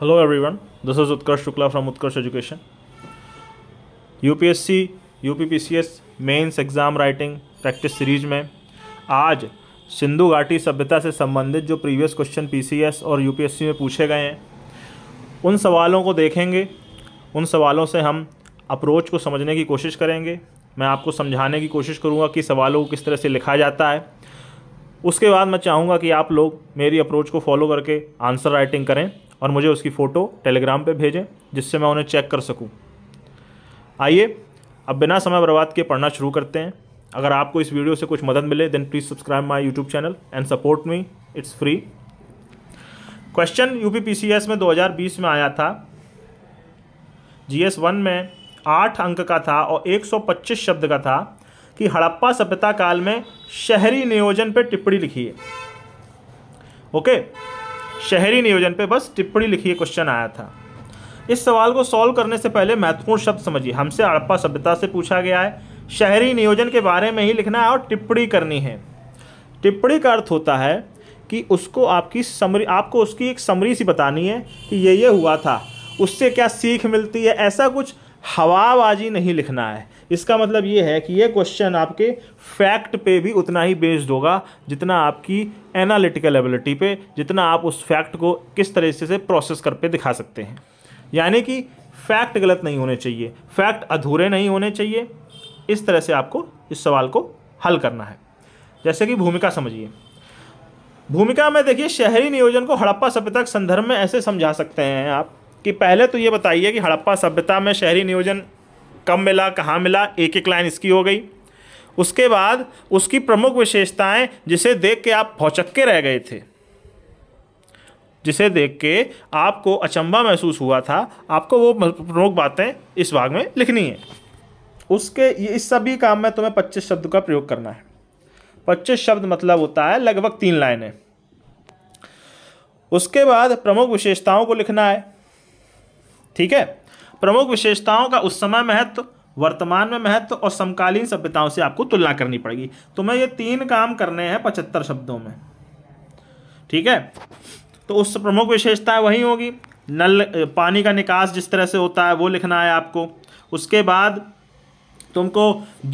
Hello everyone this is Utkarsh Shukla from Utkarsh education UPSC UPPCS mains exam writing practice series में आज सिंधु घाटी सभ्यता से संबंधित जो प्रीवियस क्वेश्चन पीसीएस और यूपीएससी में पूछे गए हैं उन सवालों को देखेंगे उन सवालों से हम अप्रोच को समझने की कोशिश करेंगे मैं आपको समझाने की कोशिश करूँगा कि सवालों को किस तरह से लिखा जाता है उसके बाद मैं चाहूँगा कि आप लोग मेरी अप्रोच को फॉलो करके आंसर राइटिंग करें और मुझे उसकी फ़ोटो टेलीग्राम पे भेजें जिससे मैं उन्हें चेक कर सकूं। आइए अब बिना समय बर्बाद के पढ़ना शुरू करते हैं अगर आपको इस वीडियो से कुछ मदद मिले then please subscribe my YouTube channel and support me it's free question यू में 2020 में आया था जी एस वन में आठ अंक का था और 125 शब्द का था कि हड़प्पा सभ्यता काल में शहरी नियोजन पर टिप्पणी लिखी है ओके okay? शहरी नियोजन पे बस टिप्पणी लिखिए क्वेश्चन आया था इस सवाल को सॉल्व करने से पहले महत्वपूर्ण शब्द समझिए हमसे हड़प्पा सभ्यता से पूछा गया है शहरी नियोजन के बारे में ही लिखना है और टिप्पणी करनी है टिप्पणी का अर्थ होता है कि उसको आपकी समरी आपको उसकी एक समरी सी बतानी है कि ये ये हुआ था उससे क्या सीख मिलती है ऐसा कुछ हवाबाजी नहीं लिखना है इसका मतलब ये है कि ये क्वेश्चन आपके फैक्ट पे भी उतना ही बेस्ड होगा जितना आपकी एनालिटिकल एबिलिटी पे जितना आप उस फैक्ट को किस तरह से प्रोसेस कर पे दिखा सकते हैं यानी कि फैक्ट गलत नहीं होने चाहिए फैक्ट अधूरे नहीं होने चाहिए इस तरह से आपको इस सवाल को हल करना है जैसे कि भूमिका समझिए भूमिका में देखिए शहरी नियोजन को हड़प्पा सभ्यता के संदर्भ में ऐसे समझा सकते हैं आप कि पहले तो ये बताइए कि हड़प्पा सभ्यता में शहरी नियोजन कब मिला कहाँ मिला एक एक लाइन इसकी हो गई उसके बाद उसकी प्रमुख विशेषताएं जिसे देख के आप भौचक्के रह गए थे जिसे देख के आपको अचंबा महसूस हुआ था आपको वो प्रमुख बातें इस भाग में लिखनी है उसके ये इस सभी काम में तुम्हें पच्चीस शब्द का प्रयोग करना है पच्चीस शब्द मतलब होता है लगभग तीन लाइनें उसके बाद प्रमुख विशेषताओं को लिखना है ठीक है प्रमुख विशेषताओं का उस समय महत्व वर्तमान में महत्व और समकालीन सभ्यताओं से आपको तुलना करनी पड़ेगी तुम्हें ये तीन काम करने हैं पचहत्तर शब्दों में ठीक है तो उस प्रमुख विशेषताएं वही होगी नल पानी का निकास जिस तरह से होता है वो लिखना है आपको उसके बाद तुमको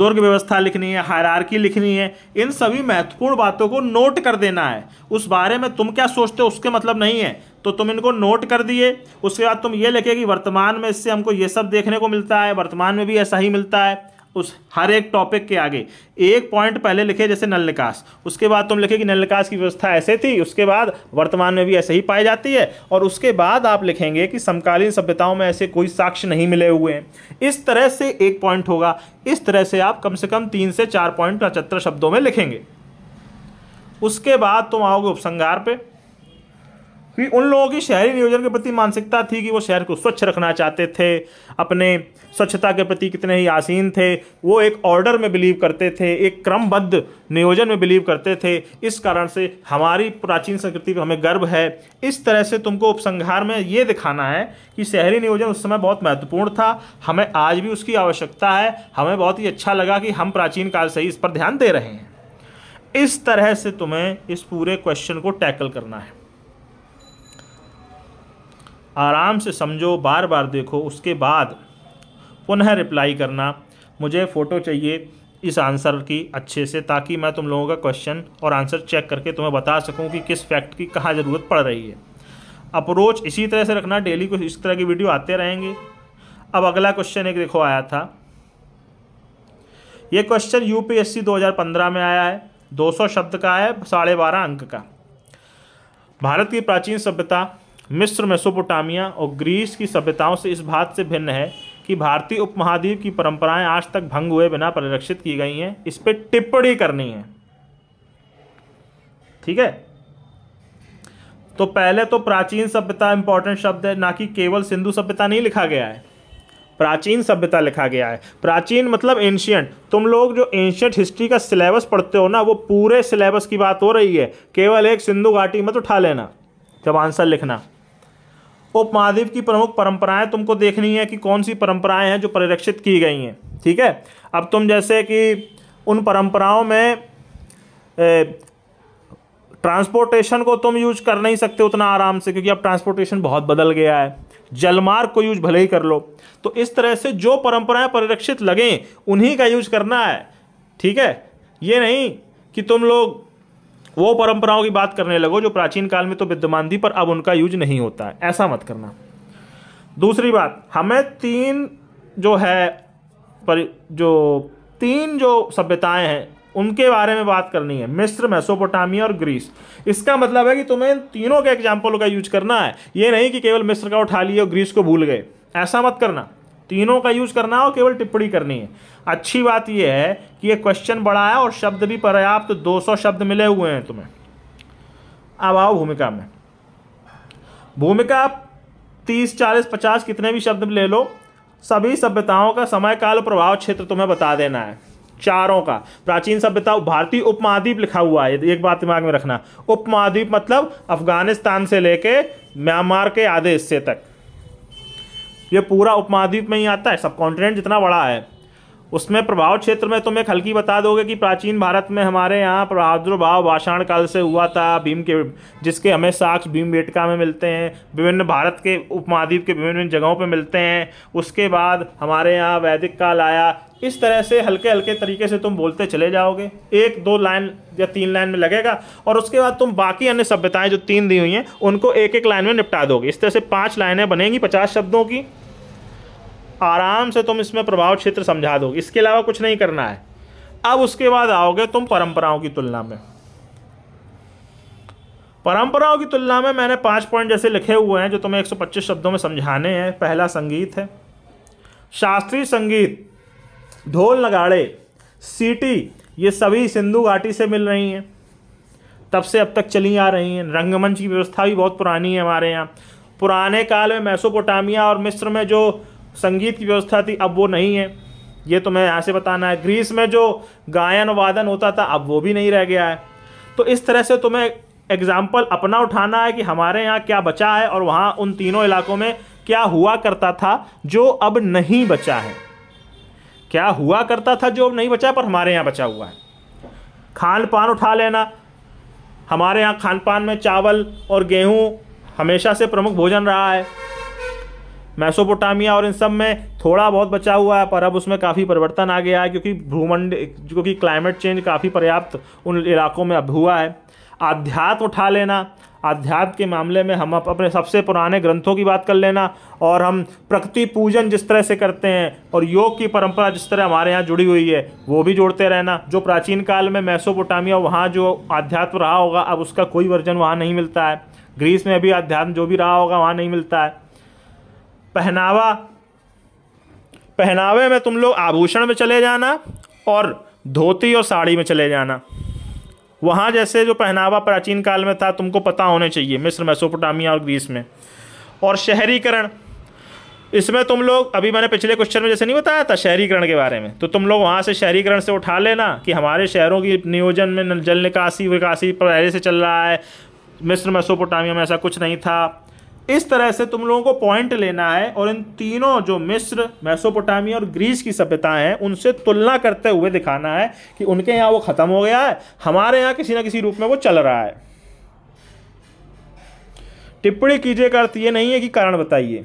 दुर्ग व्यवस्था लिखनी है हायरार्की लिखनी है इन सभी महत्वपूर्ण बातों को नोट कर देना है उस बारे में तुम क्या सोचते हो उसके मतलब नहीं है तो तुम इनको नोट कर दिए उसके बाद तुम ये लिखे कि वर्तमान में इससे हमको ये सब देखने को मिलता है वर्तमान में भी ऐसा ही मिलता है उस हर एक टॉपिक के आगे एक पॉइंट पहले लिखे जैसे नल निकास उसके बाद तुम लिखे कि नल निकास की व्यवस्था ऐसे थी उसके बाद वर्तमान में भी ऐसे ही पाई जाती है और उसके बाद आप लिखेंगे कि समकालीन सभ्यताओं में ऐसे कोई साक्ष्य नहीं मिले हुए हैं इस तरह से एक पॉइंट होगा इस तरह से आप कम से कम तीन से चार पॉइंट पचहत्तर शब्दों में लिखेंगे उसके बाद तुम आओगे उपसंगार पर कि उन लोगों की शहरी नियोजन के प्रति मानसिकता थी कि वो शहर को स्वच्छ रखना चाहते थे अपने स्वच्छता के प्रति कितने ही आसीन थे वो एक ऑर्डर में बिलीव करते थे एक क्रमबद्ध नियोजन में बिलीव करते थे इस कारण से हमारी प्राचीन संस्कृति पर हमें गर्व है इस तरह से तुमको उपसंहार में ये दिखाना है कि शहरी नियोजन उस समय बहुत महत्वपूर्ण था हमें आज भी उसकी आवश्यकता है हमें बहुत ही अच्छा लगा कि हम प्राचीन काल से ही इस पर ध्यान दे रहे हैं इस तरह से तुम्हें इस पूरे क्वेश्चन को टैकल करना है आराम से समझो बार बार देखो उसके बाद पुनः रिप्लाई करना मुझे फ़ोटो चाहिए इस आंसर की अच्छे से ताकि मैं तुम लोगों का क्वेश्चन और आंसर चेक करके तुम्हें बता सकूं कि किस फैक्ट की कहाँ ज़रूरत पड़ रही है अप्रोच इसी तरह से रखना डेली कुछ इस तरह की वीडियो आते रहेंगे अब अगला क्वेश्चन एक देखो आया था ये क्वेश्चन यूपीएससी 2015 में आया है 200 शब्द का है साढ़े बारह अंक का भारत की प्राचीन सभ्यता मिस्र मेसोपोटामिया और ग्रीस की सभ्यताओं से इस बात से भिन्न है कि भारतीय उपमहाद्वीप की परंपराएं आज तक भंग हुए बिना परिरक्षित की गई हैं इस पर टिप्पणी करनी है ठीक है तो पहले तो प्राचीन सभ्यता इंपॉर्टेंट शब्द है ना कि केवल सिंधु सभ्यता नहीं लिखा गया है प्राचीन सभ्यता लिखा गया है प्राचीन मतलब एंशियंट तुम लोग जो एंशियंट हिस्ट्री का सिलेबस पढ़ते हो ना वो पूरे सिलेबस की बात हो रही है केवल एक सिंधु घाटी मत उठा लेना जब आंसर लिखना उपमहाद्वीप की प्रमुख परंपराएं तुमको देखनी है कि कौन सी परंपराएं हैं जो परिरक्षित की गई हैं ठीक है अब तुम जैसे कि उन परंपराओं में ट्रांसपोर्टेशन को तुम यूज कर नहीं सकते उतना आराम से क्योंकि अब ट्रांसपोर्टेशन बहुत बदल गया है जलमार्ग को यूज भले ही कर लो तो इस तरह से जो परंपराएं परिरक्षित लगें उन्हीं का यूज करना है ठीक है ये नहीं कि तुम लोग वो परंपराओं की बात करने लगो जो प्राचीन काल में तो विद्यमान थी पर अब उनका यूज नहीं होता है ऐसा मत करना दूसरी बात हमें तीन जो है पर जो तीन जो सभ्यताएं हैं उनके बारे में बात करनी है मिस्र मेसोपोटामिया और ग्रीस इसका मतलब है कि तुम्हें इन तीनों के एग्जाम्पल का यूज करना है ये नहीं कि केवल मिस्र का उठा लिए और ग्रीस को भूल गए ऐसा मत करना तीनों का यूज करना है और केवल टिप्पणी करनी है अच्छी बात यह है कि ये क्वेश्चन बड़ा है और शब्द भी पर्याप्त तो 200 शब्द मिले हुए हैं तुम्हें अब आओ भूमिका में भूमिका तीस चालीस पचास कितने भी शब्द ले लो सभी सभ्यताओं का समय काल प्रभाव क्षेत्र तुम्हें बता देना है चारों का प्राचीन सभ्यता भारतीय उपमहाद्वीप लिखा हुआ है एक बात दिमाग में रखना उपमहाद्वीप मतलब अफगानिस्तान से लेके म्यांमार के आधे हिस्से तक ये पूरा उपमहाद्वीप में ही आता है सब कॉन्टिनेंट जितना बड़ा है उसमें प्रभाव क्षेत्र में तुम एक हल्की बता दोगे कि प्राचीन भारत में हमारे यहाँ प्रादुर्भाव भाषाण काल से हुआ था भीम के जिसके हमें साक्ष भीम बेटका में मिलते हैं विभिन्न भारत के उपमहाद्वीप के विभिन्न विभिन्न जगहों पर मिलते हैं उसके बाद हमारे यहाँ वैदिक काल आया इस तरह से हल्के हल्के तरीके से तुम बोलते चले जाओगे एक दो लाइन या तीन लाइन में लगेगा और उसके बाद तुम बाकी अन्य सभ्यताएं जो तीन दी हुई हैं उनको एक एक लाइन में निपटा दोगे इस तरह से पाँच लाइनें बनेंगी पचास शब्दों की आराम से तुम इसमें प्रभाव क्षेत्र समझा दोगे इसके अलावा कुछ नहीं करना है अब उसके बाद आओगे तुम परंपराओं की तुलना में परंपराओं की तुलना में मैंने पांच पॉइंट जैसे लिखे हुए हैं जो तुम्हें 125 शब्दों में समझाने हैं पहला संगीत है शास्त्रीय संगीत ढोल नगाड़े सीटी ये सभी सिंधु घाटी से मिल रही हैं तब से अब तक चली आ रही हैं रंगमंच की व्यवस्था भी बहुत पुरानी है हमारे यहाँ पुराने काल में मैसोपोटामिया और मिस्र में जो संगीत की व्यवस्था थी अब वो नहीं है ये तो मैं यहाँ से बताना है ग्रीस में जो गायन वादन होता था अब वो भी नहीं रह गया है तो इस तरह से तुम्हें एग्जाम्पल अपना उठाना है कि हमारे यहाँ क्या बचा है और वहाँ उन तीनों इलाकों में क्या हुआ करता था जो अब नहीं बचा है क्या हुआ करता था जो अब नहीं बचा पर हमारे यहाँ बचा हुआ है खान पान उठा लेना हमारे यहाँ खान पान में चावल और गेहूँ हमेशा से प्रमुख भोजन रहा है मैसोपोटामिया और इन सब में थोड़ा बहुत बचा हुआ है पर अब उसमें काफ़ी परिवर्तन आ गया है क्योंकि भूमंड क्योंकि क्लाइमेट चेंज काफ़ी पर्याप्त उन इलाकों में अब हुआ है आध्यात्म उठा लेना आध्यात्म के मामले में हम अपने सबसे पुराने ग्रंथों की बात कर लेना और हम प्रकृति पूजन जिस तरह से करते हैं और योग की परंपरा जिस तरह हमारे यहाँ जुड़ी हुई है वो भी जोड़ते रहना जो प्राचीन काल में मैसोपोटामिया वहाँ जो आध्यात्म रहा होगा अब उसका कोई वर्जन वहाँ नहीं मिलता है ग्रीस में अभी आध्यात्म जो भी रहा होगा वहाँ नहीं मिलता है पहनावा पहनावे में तुम लोग आभूषण में चले जाना और धोती और साड़ी में चले जाना वहाँ जैसे जो पहनावा प्राचीन काल में था तुमको पता होने चाहिए मिस्र मेसोपोटामिया और ग्रीस में और शहरीकरण इसमें तुम लोग अभी मैंने पिछले क्वेश्चन में जैसे नहीं बताया था शहरीकरण के बारे में तो तुम लोग वहाँ से शहरीकरण से उठा लेना कि हमारे शहरों की नियोजन में जल निकासी विकासी पहले से चल रहा है मिस्र मेसोपोटामिया में ऐसा कुछ नहीं था इस तरह से तुम लोगों को पॉइंट लेना है और इन तीनों जो मिस्र मैसोपोटामिया और ग्रीस की सभ्यताएं हैं उनसे तुलना करते हुए दिखाना है कि उनके यहाँ वो ख़त्म हो गया है हमारे यहाँ किसी ना किसी रूप में वो चल रहा है टिप्पणी कीजिए का अर्थ ये नहीं है कि कारण बताइए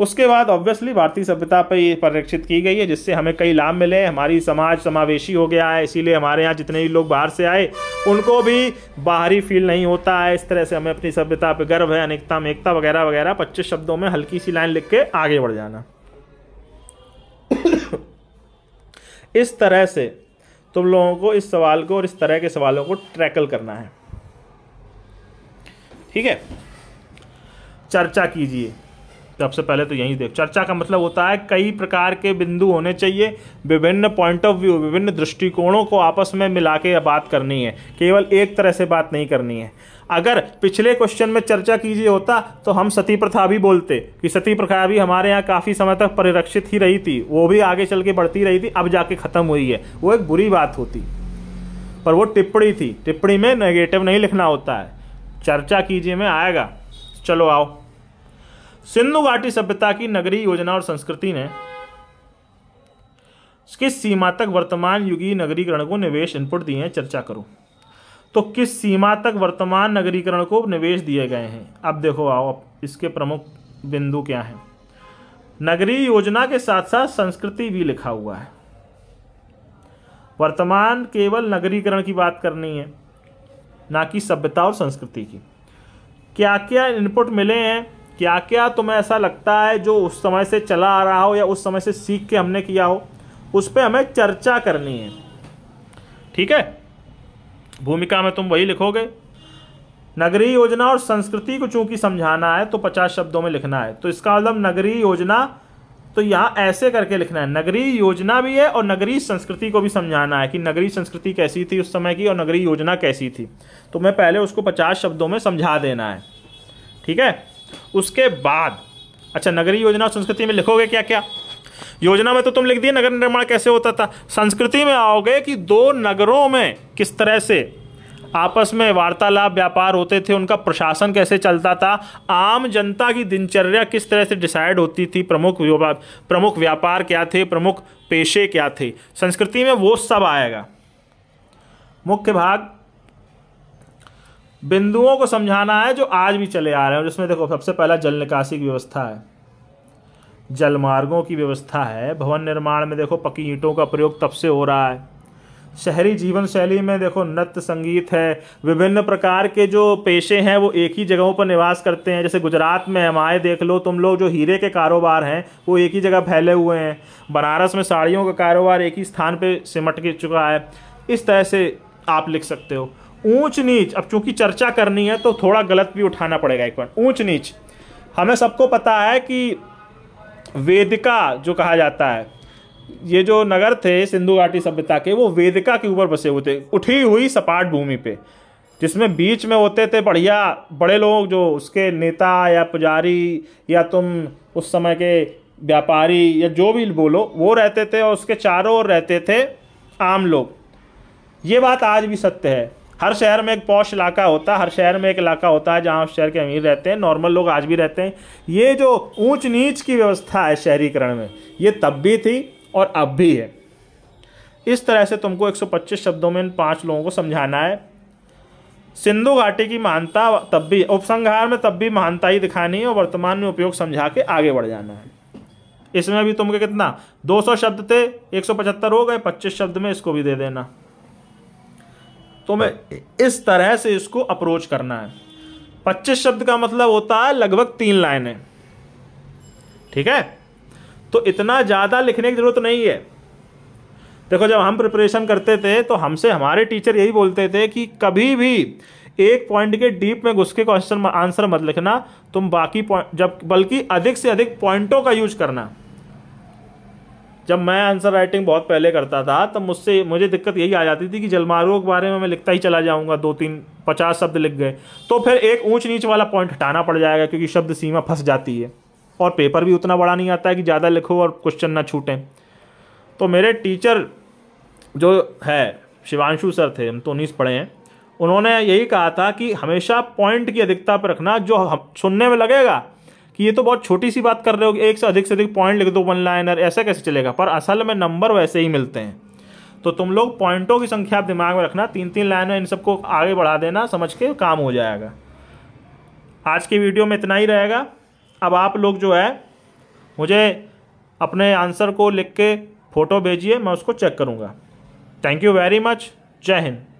उसके बाद ऑब्वियसली भारतीय सभ्यता पर ये परिरक्षित की गई है जिससे हमें कई लाभ मिले हमारी समाज समावेशी हो गया है इसीलिए हमारे यहाँ जितने भी लोग बाहर से आए उनको भी बाहरी फील नहीं होता है इस तरह से हमें अपनी सभ्यता पर गर्व है अनेकता में एकता वगैरह वगैरह पच्चीस शब्दों में हल्की सी लाइन लिख के आगे बढ़ जाना इस तरह से तुम लोगों को इस सवाल को और इस तरह के सवालों को ट्रैकल करना है ठीक है चर्चा कीजिए सबसे पहले तो यही देख चर्चा का मतलब होता है कई प्रकार के बिंदु होने चाहिए विभिन्न पॉइंट ऑफ व्यू विभिन्न दृष्टिकोणों को आपस में मिला के बात करनी है केवल एक तरह से बात नहीं करनी है अगर पिछले क्वेश्चन में चर्चा कीजिए होता तो हम सती प्रथा भी बोलते कि सती प्रथा भी हमारे यहाँ काफ़ी समय तक परिरक्षित ही रही थी वो भी आगे चल के बढ़ती रही थी अब जाके ख़त्म हुई है वो एक बुरी बात होती पर वो टिप्पणी थी टिप्पणी में नेगेटिव नहीं लिखना होता है चर्चा कीजिए में आएगा चलो आओ सिंधु घाटी सभ्यता की नगरी योजना और संस्कृति ने किस सीमा तक वर्तमान युगी नगरीकरण को निवेश इनपुट दिए हैं चर्चा करो तो किस सीमा तक वर्तमान नगरीकरण को निवेश दिए गए हैं अब देखो आओ इसके प्रमुख बिंदु क्या हैं नगरी योजना के साथ साथ संस्कृति भी लिखा हुआ है वर्तमान केवल नगरीकरण की बात करनी है ना कि सभ्यता और संस्कृति की क्या क्या इनपुट मिले हैं क्या क्या तुम्हें ऐसा लगता है जो उस समय से चला आ रहा हो या उस समय से सीख के हमने किया हो उस पर हमें चर्चा करनी है ठीक है भूमिका में तुम वही लिखोगे नगरी योजना और संस्कृति को चूंकि समझाना है तो पचास शब्दों में लिखना है तो इसका मतलब नगरी योजना तो यहाँ ऐसे करके लिखना है नगरी योजना भी है और नगरीय संस्कृति को भी समझाना है कि नगरी संस्कृति कैसी थी उस समय की और नगरीय योजना कैसी थी तो मैं पहले उसको पचास शब्दों में समझा देना है ठीक है उसके बाद अच्छा नगरीय योजना संस्कृति में लिखोगे क्या क्या योजना में तो तुम लिख दिए नगर निर्माण कैसे होता था संस्कृति में आओगे कि दो नगरों में किस तरह से आपस में वार्तालाप व्यापार होते थे उनका प्रशासन कैसे चलता था आम जनता की दिनचर्या किस तरह से डिसाइड होती थी प्रमुख प्रमुख व्यापार क्या थे प्रमुख पेशे क्या थे संस्कृति में वो सब आएगा मुख्य भाग बिंदुओं को समझाना है जो आज भी चले आ रहे हैं जिसमें देखो सबसे पहला जल निकासी की व्यवस्था है जल मार्गों की व्यवस्था है भवन निर्माण में देखो पकी ईंटों का प्रयोग तब से हो रहा है शहरी जीवन शैली में देखो नृत्य संगीत है विभिन्न प्रकार के जो पेशे हैं वो एक ही जगहों पर निवास करते हैं जैसे गुजरात में आए देख लो तुम लोग जो हीरे के कारोबार हैं वो एक ही जगह फैले हुए हैं बनारस में साड़ियों का कारोबार एक ही स्थान पर सिमट के चुका है इस तरह से आप लिख सकते हो ऊंच नीच अब चूंकि चर्चा करनी है तो थोड़ा गलत भी उठाना पड़ेगा एक बार ऊंच नीच हमें सबको पता है कि वेदिका जो कहा जाता है ये जो नगर थे सिंधु घाटी सभ्यता के वो वेदिका के ऊपर बसे हुए थे उठी हुई सपाट भूमि पे जिसमें बीच में होते थे बढ़िया बड़े लोग जो उसके नेता या पुजारी या तुम उस समय के व्यापारी या जो भी बोलो वो रहते थे और उसके चारों ओर रहते थे आम लोग ये बात आज भी सत्य है हर शहर में एक पौश इलाका होता है हर शहर में एक इलाका होता है जहाँ शहर के अमीर रहते हैं नॉर्मल लोग आज भी रहते हैं ये जो ऊंच नीच की व्यवस्था है शहरीकरण में ये तब भी थी और अब भी है इस तरह से तुमको 125 शब्दों में इन पाँच लोगों को समझाना है सिंधु घाटी की महानता तब भी उपसंहार में तब भी महानता ही दिखानी है और वर्तमान में उपयोग समझा के आगे बढ़ जाना है इसमें भी तुमको कितना 200 शब्द थे 175 हो गए 25 शब्द में इसको भी दे देना तो मैं इस तरह से इसको अप्रोच करना है पच्चीस शब्द का मतलब होता है लगभग तीन लाइनें ठीक है तो इतना ज़्यादा लिखने की ज़रूरत नहीं है देखो जब हम प्रिपरेशन करते थे तो हमसे हमारे टीचर यही बोलते थे कि कभी भी एक पॉइंट के डीप में घुस के क्वेश्चन आंसर मत लिखना तुम बाकी पॉइंट जब बल्कि अधिक से अधिक पॉइंटों का यूज करना जब मैं आंसर राइटिंग बहुत पहले करता था तब तो मुझसे मुझे दिक्कत यही आ जाती थी कि जलमारों के बारे में मैं लिखता ही चला जाऊंगा दो तीन पचास शब्द लिख गए तो फिर एक ऊंच नीच वाला पॉइंट हटाना पड़ जाएगा क्योंकि शब्द सीमा फंस जाती है और पेपर भी उतना बड़ा नहीं आता है कि ज़्यादा लिखो और क्वेश्चन ना छूटें तो मेरे टीचर जो है शिवांशु सर थे हम तो उन्नीस पढ़े हैं उन्होंने यही कहा था कि हमेशा पॉइंट की अधिकता पर रखना जो सुनने में लगेगा कि ये तो बहुत छोटी सी बात कर रहे हो एक से अधिक से अधिक पॉइंट लिख दो वन लाइनर ऐसा कैसे चलेगा पर असल में नंबर वैसे ही मिलते हैं तो तुम लोग पॉइंटों की संख्या आप दिमाग में रखना तीन तीन लाइन इन सबको आगे बढ़ा देना समझ के काम हो जाएगा आज की वीडियो में इतना ही रहेगा अब आप लोग जो है मुझे अपने आंसर को लिख के फ़ोटो भेजिए मैं उसको चेक करूँगा थैंक यू वेरी मच जय हिंद